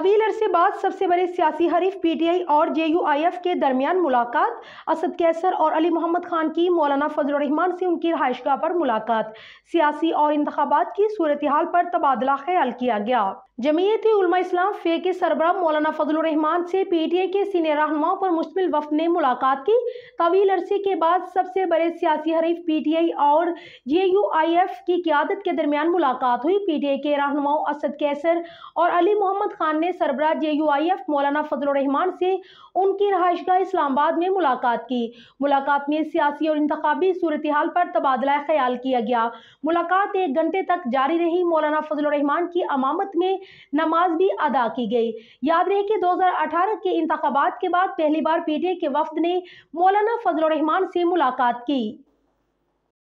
रावील अरसे बाद सबसे बड़े सियासी हरीफ पीटीआई और जेयूआईएफ के दरमियान मुलाकात असद कैसर और अली मोहम्मद खान की मौलाना फजलरहमान से उनकी रहायशगाह पर मुलाकात सियासी और इंतबात की सूरत हाल पर तबादला ख्याल किया गया जमीयत उलमा इस्लाम फे के सरबराह मौलाना फजलरहमान से पीटीआई के सीनियर रहनुमाओं पर मुश्तमिल वफद ने मुलाकात की तवील अरसे के बाद सबसे बड़े सियासी हरीफ पीटीआई और जेयूआईएफ की क्यादत के दरमियान मुलाकात हुई पीटीआई के रहनुमाओं असद कैसर और अली मोहम्मद खान ने के सरबराह जे यू आई एफ मौलाना फजलरहमान से उनकी रहाइश रहायशगा इस्लामाबाद में मुलाकात की मुलाकात में सियासी और इंतबी सूरत हाल पर तबादला ख्याल किया गया मुलाकात एक घंटे तक जारी रही मौलाना फजलरहमान की अमामत में नमाज भी अदा की गई याद रहे कि दो हज़ार अठारह के इंतबात के बाद पहली बार पी टी ए के वफद ने मौलाना फजलरहमान से मुलाकात की